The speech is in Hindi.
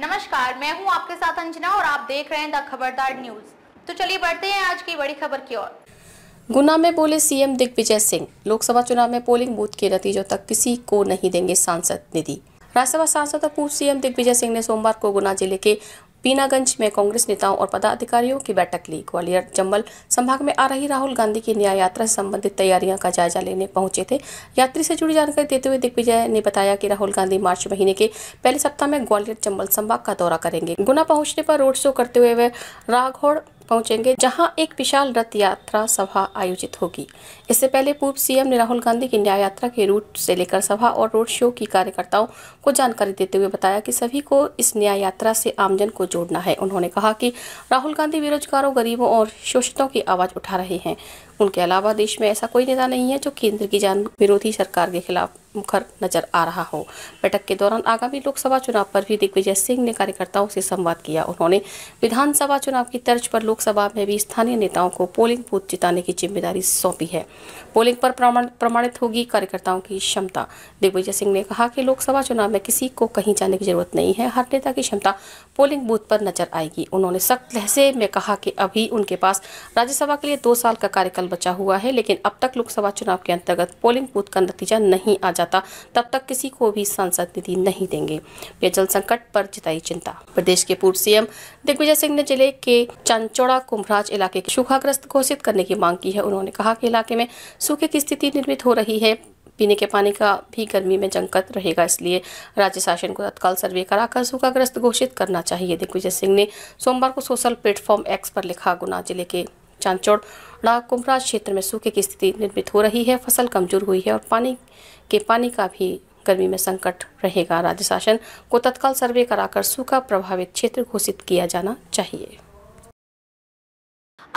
नमस्कार मैं हूं आपके साथ अंजना और आप देख रहे हैं द खबरदार न्यूज तो चलिए बढ़ते हैं आज की बड़ी खबर की ओर गुना में बोले सीएम दिग्विजय सिंह लोकसभा चुनाव में पोलिंग बूथ के नतीजों तक किसी को नहीं देंगे सांसद निधि राज्यसभा सांसद और पूर्व सीएम दिग्विजय सिंह ने सोमवार को गुना जिले के पीनागंज में कांग्रेस नेताओं और पदाधिकारियों की बैठक ली ग्वालियर चंबल संभाग में आ रही राहुल गांधी की न्याय यात्रा से संबंधित तैयारियां का जायजा लेने पहुंचे थे यात्री से जुड़ी जानकारी देते हुए दिग्विजय ने बताया कि राहुल गांधी मार्च महीने के पहले सप्ताह में ग्वालियर चंबल संभाग का दौरा करेंगे गुना पहुंचने पर रोड शो करते हुए वे राघौड़ पहुंचेंगे जहां एक विशाल रथ यात्रा सभा आयोजित होगी इससे पहले पूर्व सीएम ने राहुल गांधी की न्याय यात्रा के रूट से लेकर सभा और रोड शो की कार्यकर्ताओं को जानकारी देते हुए बताया कि सभी को इस न्याय यात्रा से आमजन को जोड़ना है उन्होंने कहा कि राहुल गांधी बेरोजगारों गरीबों और शोषितों की आवाज उठा रहे हैं उनके अलावा देश में ऐसा कोई नेता नहीं है जो केंद्र की जान विरोधी सरकार के खिलाफ मुखर नजर आ रहा हो बैठक के दौरान आगामी लोकसभा चुनाव पर भी दिग्विजय सिंह ने कार्यकर्ताओं से संवाद किया उन्होंने विधानसभा चुनाव की तर्ज पर लोक लोकसभा में भी स्थानीय नेताओं को पोलिंग बूथ जिताने की जिम्मेदारी सौंपी है पोलिंग पर प्रमाणित होगी कार्यकर्ताओं की क्षमता दिग्विजय सिंह ने कहा कि लोकसभा चुनाव में किसी को कहीं जाने की जरूरत नहीं है हर नेता की क्षमता पोलिंग बूथ पर नजर आएगी उन्होंने सख्त लहजे में कहा कि अभी उनके पास राज्यसभा के लिए दो साल का कार्यकाल बचा हुआ है लेकिन अब तक लोकसभा चुनाव के अंतर्गत पोलिंग बूथ का नतीजा नहीं आ जाता तब तक किसी को भी सांसद निधि नहीं देंगे पेयजल संकट पर जताई चिंता प्रदेश के पूर्व सीएम दिग्विजय सिंह ने जिले के चांचौड़ चौड़ा कुम्भराज इलाके के सूखाग्रस्त घोषित करने की मांग की है उन्होंने कहा कि इलाके में सूखे की स्थिति निर्मित हो रही है पीने के पानी का भी गर्मी में जंकत रहेगा इसलिए राज्य शासन को तत्काल सर्वे कराकर सूखाग्रस्त घोषित करना चाहिए दिग्विजय सिंह ने सोमवार को सोशल प्लेटफॉर्म एक्स पर लिखा गुना जिले के चांचौड़ा कुंभराज क्षेत्र में सूखे की स्थिति निर्मित हो रही है फसल कमजोर हुई है और पानी के पानी का भी गर्मी में संकट रहेगा राज्य शासन को तत्काल सर्वे कराकर सूखा प्रभावित क्षेत्र घोषित किया जाना चाहिए